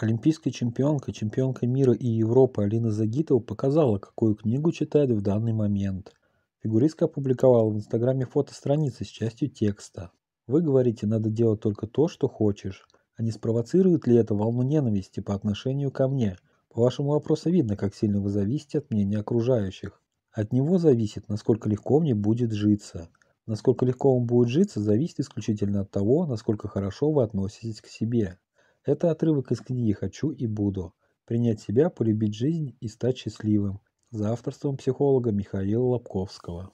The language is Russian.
Олимпийская чемпионка, чемпионка мира и Европы Алина Загитова показала, какую книгу читает в данный момент. Фигуристка опубликовала в Инстаграме фото страницы с частью текста. Вы говорите, надо делать только то, что хочешь. А не спровоцирует ли это волну ненависти по отношению ко мне? По вашему вопросу видно, как сильно вы зависите от мнения окружающих. От него зависит, насколько легко мне будет житься. Насколько легко вам будет житься, зависит исключительно от того, насколько хорошо вы относитесь к себе. Это отрывок из книги «Хочу и буду. Принять себя, полюбить жизнь и стать счастливым» за авторством психолога Михаила Лобковского.